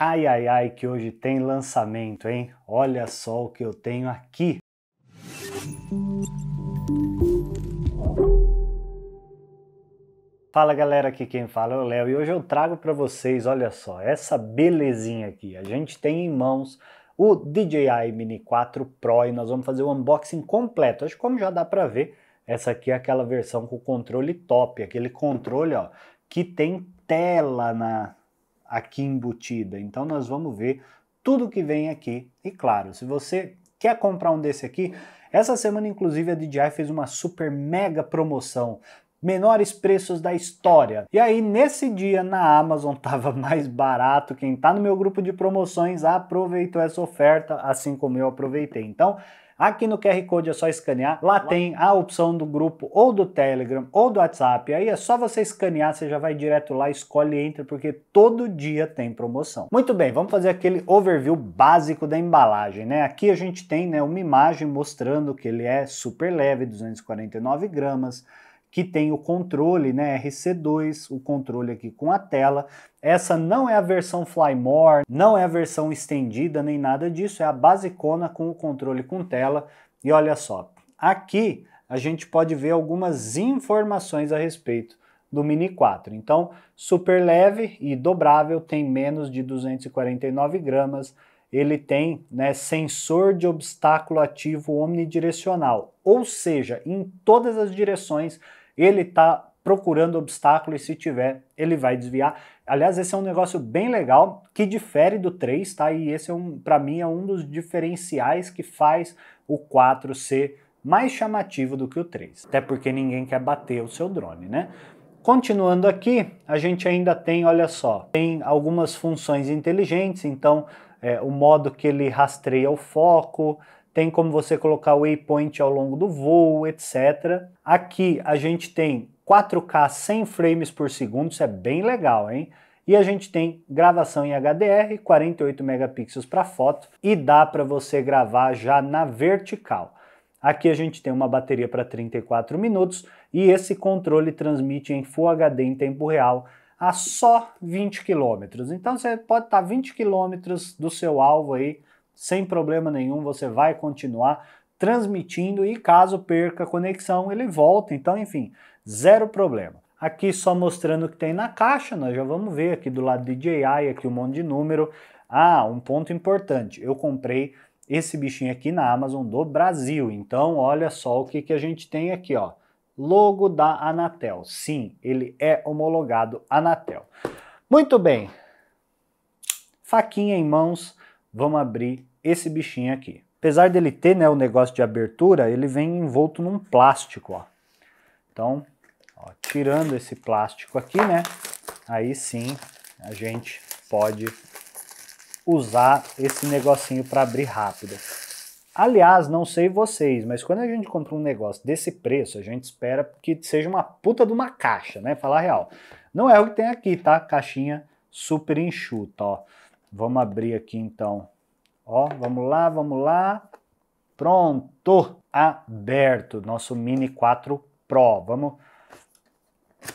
Ai, ai, ai, que hoje tem lançamento, hein? Olha só o que eu tenho aqui. Fala galera, aqui quem fala é o Léo e hoje eu trago para vocês, olha só, essa belezinha aqui. A gente tem em mãos o DJI Mini 4 Pro e nós vamos fazer o unboxing completo. Acho que como já dá para ver, essa aqui é aquela versão com controle top, aquele controle ó, que tem tela na, aqui embutida. Então nós vamos ver tudo que vem aqui. E claro, se você quer comprar um desse aqui, essa semana inclusive a DJI fez uma super mega promoção menores preços da história. E aí nesse dia na Amazon tava mais barato. Quem tá no meu grupo de promoções aproveitou essa oferta, assim como eu aproveitei. Então, Aqui no QR Code é só escanear. Lá tem a opção do grupo ou do Telegram ou do WhatsApp. Aí é só você escanear, você já vai direto lá, escolhe e entra, porque todo dia tem promoção. Muito bem, vamos fazer aquele overview básico da embalagem, né? Aqui a gente tem né, uma imagem mostrando que ele é super leve, 249 gramas que tem o controle, né, RC2, o controle aqui com a tela. Essa não é a versão Flymore, não é a versão estendida nem nada disso, é a basicona com o controle com tela. E olha só, aqui a gente pode ver algumas informações a respeito do Mini 4. Então, super leve e dobrável, tem menos de 249 gramas, ele tem né, sensor de obstáculo ativo omnidirecional, ou seja, em todas as direções ele está procurando obstáculo e se tiver, ele vai desviar. Aliás, esse é um negócio bem legal que difere do 3, tá? E esse é um, para mim é um dos diferenciais que faz o 4 ser mais chamativo do que o 3. Até porque ninguém quer bater o seu drone, né? Continuando aqui, a gente ainda tem, olha só, tem algumas funções inteligentes, então é, o modo que ele rastreia o foco, tem como você colocar o waypoint ao longo do voo, etc. Aqui a gente tem 4K 100 frames por segundo, isso é bem legal, hein? E a gente tem gravação em HDR, 48 megapixels para foto e dá para você gravar já na vertical. Aqui a gente tem uma bateria para 34 minutos e esse controle transmite em Full HD em tempo real a só 20 km. Então você pode estar tá 20 km do seu alvo aí sem problema nenhum, você vai continuar transmitindo e caso perca a conexão, ele volta. Então, enfim, zero problema. Aqui só mostrando o que tem na caixa, nós já vamos ver aqui do lado DJI, aqui um monte de número. Ah, um ponto importante, eu comprei esse bichinho aqui na Amazon do Brasil. Então, olha só o que, que a gente tem aqui, ó. Logo da Anatel. Sim, ele é homologado Anatel. Muito bem. Faquinha em mãos, vamos abrir esse bichinho aqui. Apesar dele ter né, o negócio de abertura, ele vem envolto num plástico. Ó. Então, ó, tirando esse plástico aqui, né? Aí sim a gente pode usar esse negocinho para abrir rápido. Aliás, não sei vocês, mas quando a gente compra um negócio desse preço, a gente espera que seja uma puta de uma caixa, né? Falar real. Não é o que tem aqui, tá? Caixinha super enxuta, ó. Vamos abrir aqui então Ó, vamos lá, vamos lá. Pronto, aberto nosso Mini 4 Pro. Vamos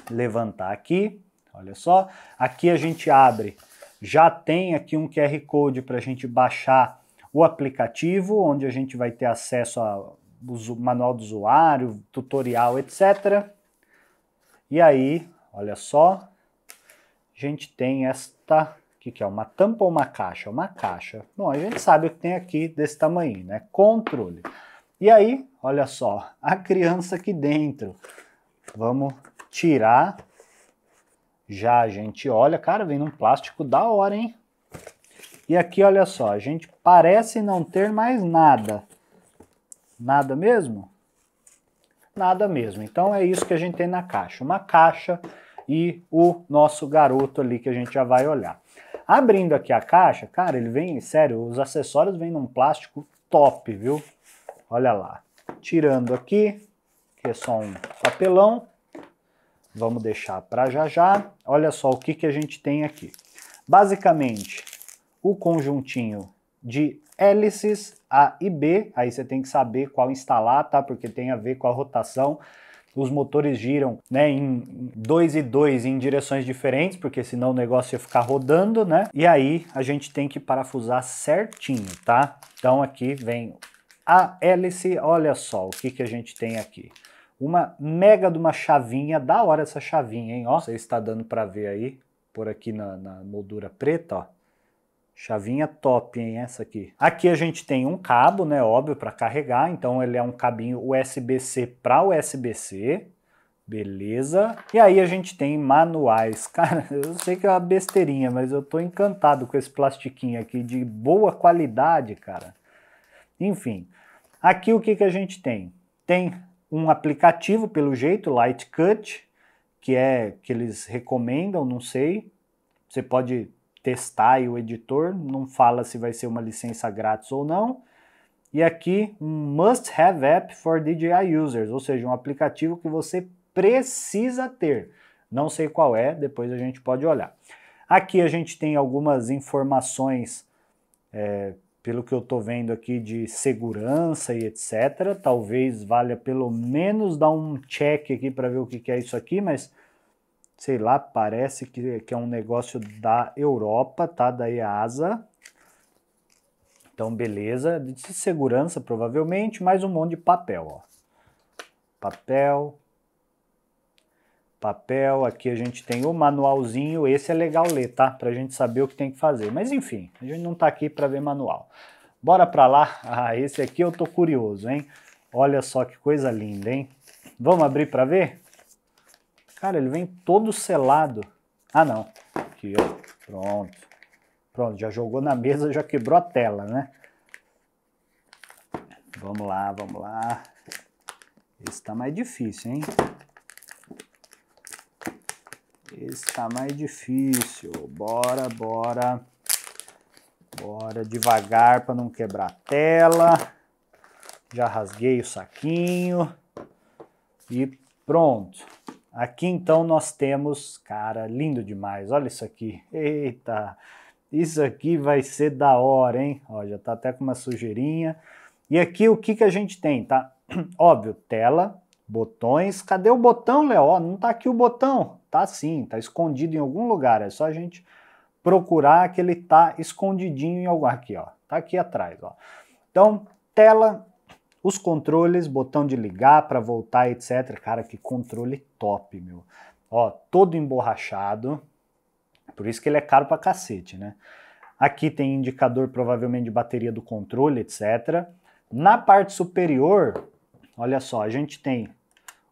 levantar aqui, olha só. Aqui a gente abre, já tem aqui um QR Code para a gente baixar o aplicativo, onde a gente vai ter acesso ao manual do usuário, tutorial, etc. E aí, olha só, a gente tem esta que, que é uma tampa ou uma caixa? Uma caixa. Bom, a gente sabe o que tem aqui desse tamanho, né? Controle. E aí, olha só, a criança aqui dentro. Vamos tirar. Já a gente olha, cara, vem num plástico da hora, hein? E aqui, olha só, a gente parece não ter mais nada. Nada mesmo? Nada mesmo. Então é isso que a gente tem na caixa. Uma caixa e o nosso garoto ali que a gente já vai olhar. Abrindo aqui a caixa, cara, ele vem, sério, os acessórios vêm num plástico top, viu? Olha lá. Tirando aqui, que é só um papelão. Vamos deixar para já já. Olha só o que, que a gente tem aqui. Basicamente, o conjuntinho de hélices A e B. Aí você tem que saber qual instalar, tá? Porque tem a ver com a rotação os motores giram né, em dois e dois em direções diferentes, porque senão o negócio ia ficar rodando, né? E aí a gente tem que parafusar certinho, tá? Então aqui vem a hélice, olha só o que, que a gente tem aqui. Uma mega de uma chavinha, da hora essa chavinha, hein? Ó, você está dando para ver aí, por aqui na, na moldura preta, ó. Chavinha top, hein, essa aqui. Aqui a gente tem um cabo, né, óbvio, para carregar, então ele é um cabinho USB-C para USB-C. Beleza. E aí a gente tem manuais. Cara, eu sei que é uma besteirinha, mas eu tô encantado com esse plastiquinho aqui de boa qualidade, cara. Enfim, aqui o que, que a gente tem? Tem um aplicativo, pelo jeito, Light Cut, que é que eles recomendam, não sei. Você pode testar e o editor não fala se vai ser uma licença grátis ou não. E aqui um must have app for DJI users, ou seja, um aplicativo que você precisa ter. Não sei qual é, depois a gente pode olhar. Aqui a gente tem algumas informações, é, pelo que eu estou vendo aqui, de segurança e etc. Talvez valha pelo menos dar um check aqui para ver o que, que é isso aqui, mas sei lá, parece que, que é um negócio da Europa, tá? Da EASA. Então, beleza. De segurança, provavelmente, mais um monte de papel, ó. Papel. Papel, aqui a gente tem o manualzinho, esse é legal ler, tá? Pra gente saber o que tem que fazer. Mas enfim, a gente não tá aqui pra ver manual. Bora pra lá. Ah, esse aqui eu tô curioso, hein? Olha só que coisa linda, hein? Vamos abrir pra ver? Cara, ele vem todo selado. Ah, não. Aqui, ó. Pronto. Pronto, já jogou na mesa, já quebrou a tela, né? Vamos lá, vamos lá. Esse tá mais difícil, hein? Esse tá mais difícil. Bora, bora. Bora devagar para não quebrar a tela. Já rasguei o saquinho. E pronto. Aqui então nós temos, cara, lindo demais, olha isso aqui, eita, isso aqui vai ser da hora, hein? Ó, já tá até com uma sujeirinha. E aqui o que que a gente tem, tá? Óbvio, tela, botões, cadê o botão, Léo? Não tá aqui o botão, tá sim, tá escondido em algum lugar, é só a gente procurar que ele tá escondidinho em algum... Aqui, ó, tá aqui atrás, ó. Então, tela, os controles, botão de ligar para voltar, etc. Cara, que controle top, meu. Ó, todo emborrachado. Por isso que ele é caro pra cacete, né? Aqui tem indicador provavelmente de bateria do controle, etc. Na parte superior, olha só, a gente tem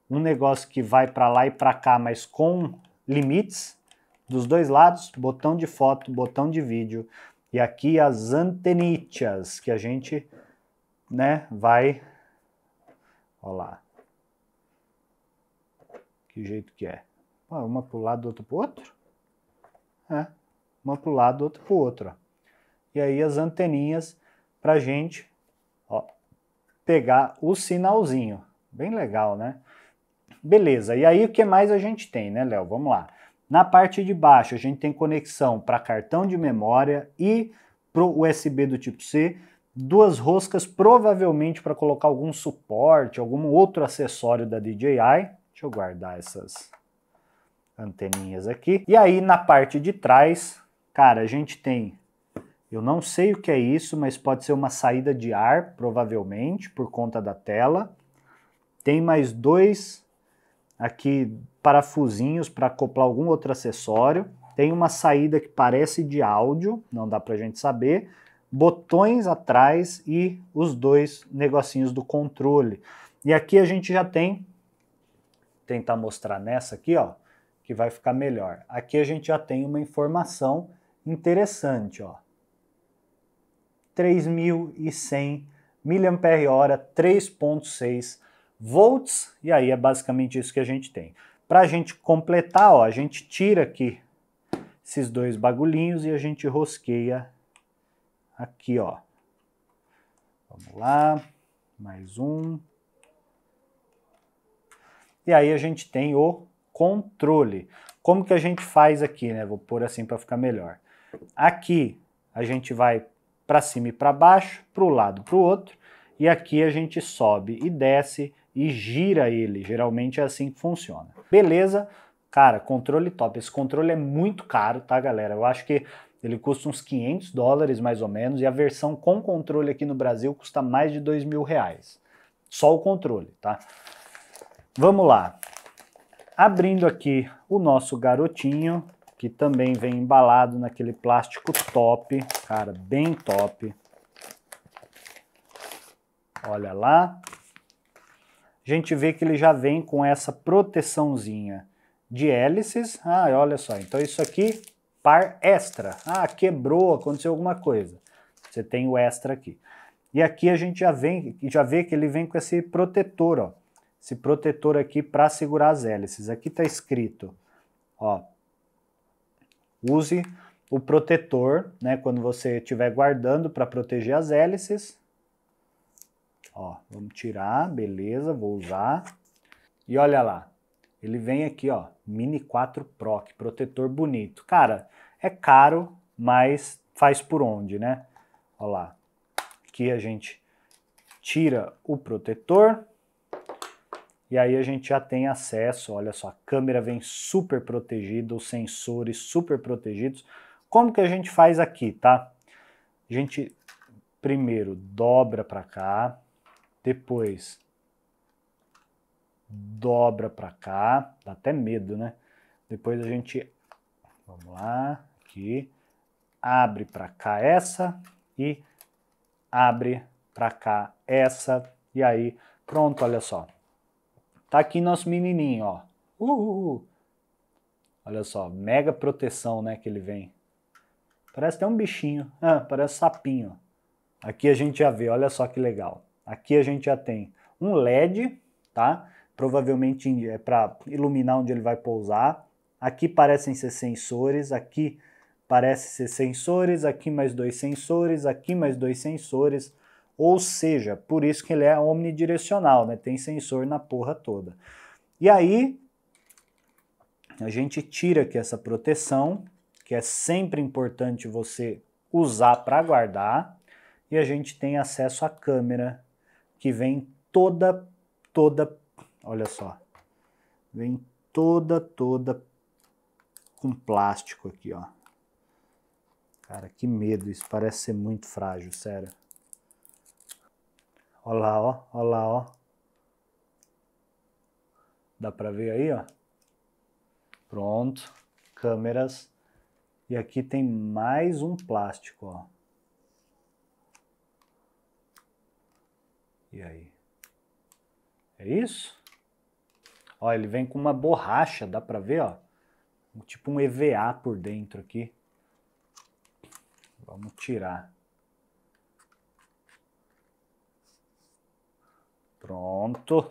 um negócio que vai para lá e para cá, mas com limites dos dois lados, botão de foto, botão de vídeo, e aqui as antenitas que a gente né, vai... Olha lá. Que jeito que é. uma para o lado, outra para o outro. É, uma para o lado, outra para o outro. Ó. E aí as anteninhas para gente ó, pegar o sinalzinho. Bem legal, né? Beleza, e aí o que mais a gente tem, né, Léo? Vamos lá. Na parte de baixo, a gente tem conexão para cartão de memória e para o USB do tipo C duas roscas provavelmente para colocar algum suporte, algum outro acessório da DJI. Deixa eu guardar essas anteninhas aqui. E aí na parte de trás, cara, a gente tem, eu não sei o que é isso, mas pode ser uma saída de ar, provavelmente, por conta da tela. Tem mais dois aqui parafusinhos para acoplar algum outro acessório. Tem uma saída que parece de áudio, não dá para a gente saber botões atrás e os dois negocinhos do controle. E aqui a gente já tem, tentar mostrar nessa aqui, ó, que vai ficar melhor. Aqui a gente já tem uma informação interessante, ó. 3.100 mAh, 3.6 volts, e aí é basicamente isso que a gente tem. Para a gente completar, ó, a gente tira aqui esses dois bagulhinhos e a gente rosqueia aqui, ó. Vamos lá, mais um. E aí a gente tem o controle. Como que a gente faz aqui, né? Vou pôr assim para ficar melhor. Aqui a gente vai para cima e para baixo, para o lado, para o outro. E aqui a gente sobe e desce e gira ele. Geralmente é assim que funciona. Beleza? Cara, controle top. Esse controle é muito caro, tá, galera? Eu acho que ele custa uns 500 dólares mais ou menos e a versão com controle aqui no Brasil custa mais de 2 mil reais. Só o controle, tá? Vamos lá. Abrindo aqui o nosso garotinho, que também vem embalado naquele plástico top, cara, bem top. Olha lá. A gente vê que ele já vem com essa proteçãozinha de hélices. Ah, olha só, então isso aqui par extra. Ah, quebrou, aconteceu alguma coisa. Você tem o extra aqui. E aqui a gente já, vem, já vê que ele vem com esse protetor, ó. Esse protetor aqui para segurar as hélices. Aqui está escrito, ó. Use o protetor, né, quando você estiver guardando para proteger as hélices. Ó, vamos tirar, beleza, vou usar. E olha lá, ele vem aqui, ó, Mini 4 Pro, que protetor bonito. Cara, é caro, mas faz por onde, né? Olha lá. Aqui a gente tira o protetor. E aí a gente já tem acesso, olha só, a câmera vem super protegida, os sensores super protegidos. Como que a gente faz aqui, tá? A gente primeiro dobra para cá, depois dobra para cá, dá até medo, né? Depois a gente, vamos lá, aqui, abre para cá essa e abre para cá essa e aí pronto, olha só. Tá aqui nosso menininho, ó. Uhul. Olha só, mega proteção, né, que ele vem. Parece até um bichinho, ah, parece sapinho. Aqui a gente já vê, olha só que legal. Aqui a gente já tem um LED, tá? provavelmente é para iluminar onde ele vai pousar. Aqui parecem ser sensores, aqui parece ser sensores, aqui mais dois sensores, aqui mais dois sensores, ou seja, por isso que ele é omnidirecional, né? Tem sensor na porra toda. E aí a gente tira aqui essa proteção, que é sempre importante você usar para guardar, e a gente tem acesso à câmera que vem toda toda Olha só. Vem toda, toda com plástico aqui, ó. Cara, que medo. Isso parece ser muito frágil, sério. Olha lá, ó. Olha lá, ó. Dá pra ver aí, ó. Pronto. Câmeras. E aqui tem mais um plástico, ó. E aí? É isso? Ó, ele vem com uma borracha, dá pra ver, ó. Tipo um EVA por dentro aqui. Vamos tirar. Pronto.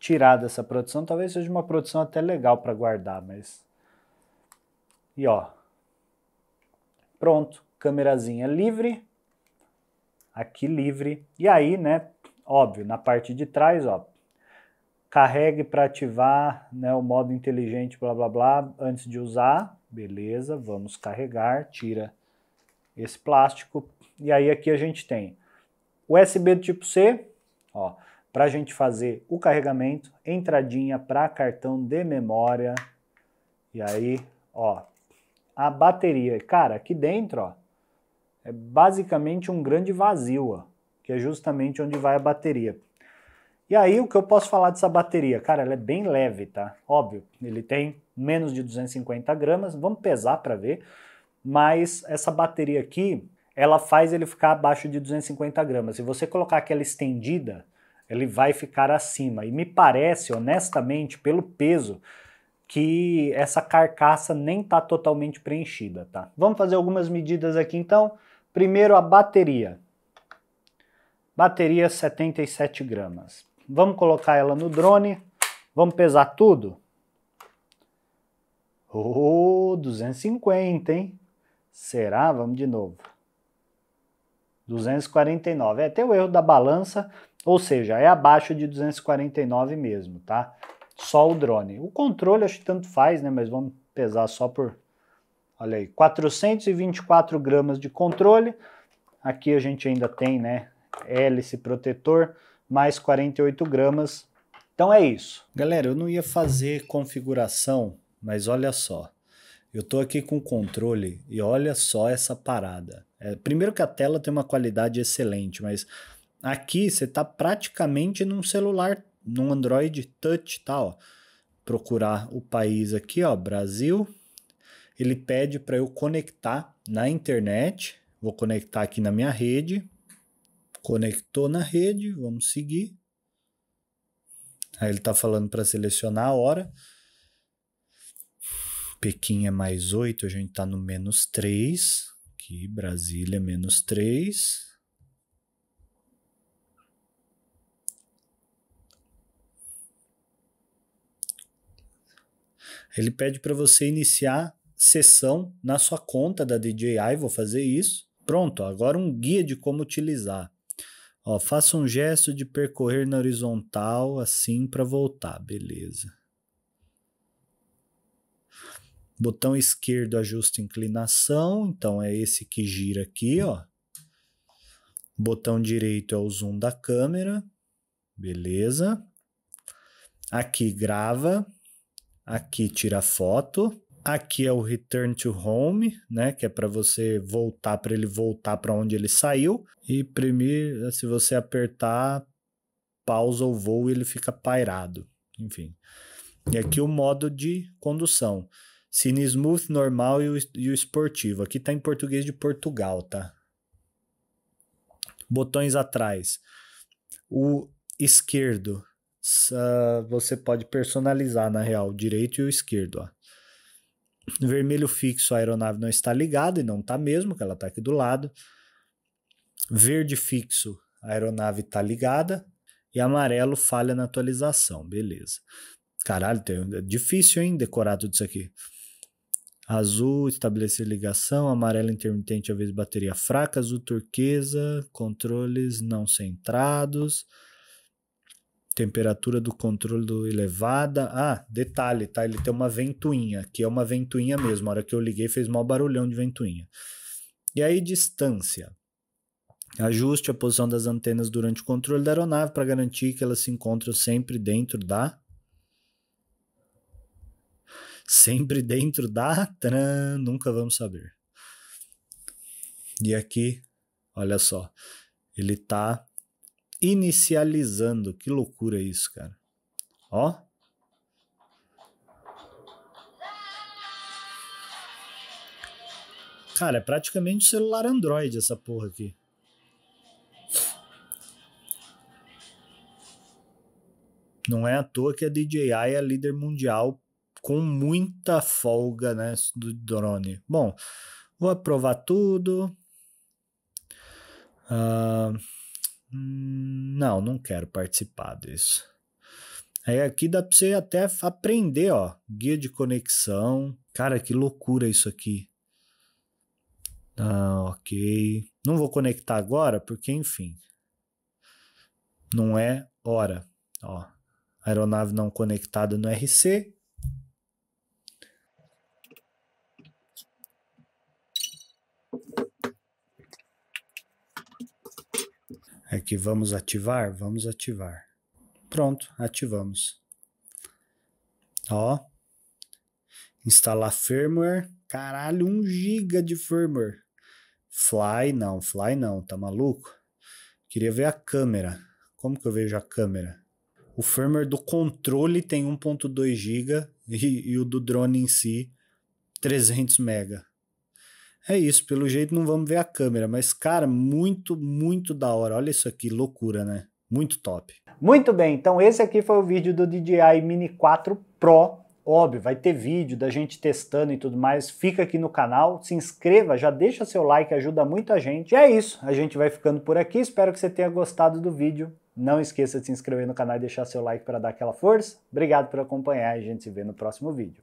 Tirar dessa produção, talvez seja uma produção até legal para guardar, mas... E ó. Pronto. Câmerazinha livre. Aqui livre. E aí, né, óbvio, na parte de trás, ó, carregue para ativar né, o modo inteligente, blá blá blá, antes de usar. Beleza, vamos carregar, tira esse plástico. E aí aqui a gente tem USB do tipo C, ó, para a gente fazer o carregamento, entradinha para cartão de memória. E aí, ó, a bateria. Cara, aqui dentro, ó, é basicamente um grande vazio, ó, que é justamente onde vai a bateria. E aí, o que eu posso falar dessa bateria? Cara, ela é bem leve, tá? Óbvio, ele tem menos de 250 gramas, vamos pesar para ver, mas essa bateria aqui, ela faz ele ficar abaixo de 250 gramas. Se você colocar aquela estendida, ele vai ficar acima. E me parece, honestamente, pelo peso, que essa carcaça nem tá totalmente preenchida, tá? Vamos fazer algumas medidas aqui, então. Primeiro, a bateria. Bateria 77 gramas. Vamos colocar ela no drone. Vamos pesar tudo? Oh, 250, hein? Será? Vamos de novo. 249. É, até o erro da balança, ou seja, é abaixo de 249 mesmo, tá? Só o drone. O controle acho que tanto faz, né? Mas vamos pesar só por... Olha aí, 424 gramas de controle. Aqui a gente ainda tem, né? Hélice protetor mais 48 gramas. Então é isso. Galera, eu não ia fazer configuração, mas olha só. Eu tô aqui com o controle e olha só essa parada. É, primeiro que a tela tem uma qualidade excelente, mas aqui você tá praticamente num celular, num Android Touch, tá? Ó. Procurar o país aqui, ó, Brasil. Ele pede para eu conectar na internet. Vou conectar aqui na minha rede. Conectou na rede, vamos seguir. Aí ele está falando para selecionar a hora. Pequim é mais 8, a gente está no menos 3. Aqui, Brasília, é menos 3. Ele pede para você iniciar sessão na sua conta da DJI, vou fazer isso. Pronto, agora um guia de como utilizar. Ó, faça um gesto de percorrer na horizontal assim para voltar, beleza. Botão esquerdo ajusta inclinação, então é esse que gira aqui, ó. Botão direito é o zoom da câmera, beleza. Aqui grava, aqui tira foto. Aqui é o Return to Home, né, que é para você voltar para ele voltar para onde ele saiu. E primeiro, se você apertar pausa ou voo, ele fica pairado. Enfim. E aqui o modo de condução. Cine Smooth, normal e o, e o esportivo. Aqui tá em português de Portugal, tá? Botões atrás. O esquerdo, uh, você pode personalizar, na real, o direito e o esquerdo, ó. Vermelho fixo, a aeronave não está ligada e não está mesmo, que ela está aqui do lado. Verde fixo, a aeronave está ligada. E amarelo, falha na atualização. Beleza. Caralho, é difícil, hein, decorar tudo isso aqui. Azul, estabelecer ligação. Amarelo, intermitente, às vezes bateria fraca. Azul, turquesa, controles não centrados temperatura do controle do elevada. Ah, detalhe, tá? Ele tem uma ventoinha, que é uma ventoinha mesmo. A hora que eu liguei fez mal barulhão de ventoinha. E aí, distância. Ajuste a posição das antenas durante o controle da aeronave para garantir que elas se encontram sempre dentro da. Sempre dentro da. Tcharam, nunca vamos saber. E aqui, olha só, ele está inicializando. Que loucura isso, cara. Ó. Cara, é praticamente um celular Android essa porra aqui. Não é à toa que a DJI é a líder mundial com muita folga, né, do drone. Bom, vou aprovar tudo. Uh não, não quero participar disso. Aí é, aqui dá para você até aprender, ó, guia de conexão. Cara, que loucura isso aqui. Ah, ok. Não vou conectar agora, porque enfim, não é hora. Ó, aeronave não conectada no RC, É que vamos ativar? Vamos ativar. Pronto, ativamos. Ó. Instalar firmware. Caralho, 1 GB de firmware. Fly não, Fly não, tá maluco? Queria ver a câmera. Como que eu vejo a câmera? O firmware do controle tem 1.2 GB e, e, o do drone em si 300 mega. É isso, pelo jeito não vamos ver a câmera, mas cara, muito, muito da hora. Olha isso aqui, loucura, né? Muito top. Muito bem, então esse aqui foi o vídeo do DJI Mini 4 Pro. Óbvio, vai ter vídeo da gente testando e tudo mais. Fica aqui no canal, se inscreva, já deixa seu like, ajuda muito a gente. E é isso, a gente vai ficando por aqui. Espero que você tenha gostado do vídeo. Não esqueça de se inscrever no canal e deixar seu like para dar aquela força. Obrigado por acompanhar e a gente se vê no próximo vídeo.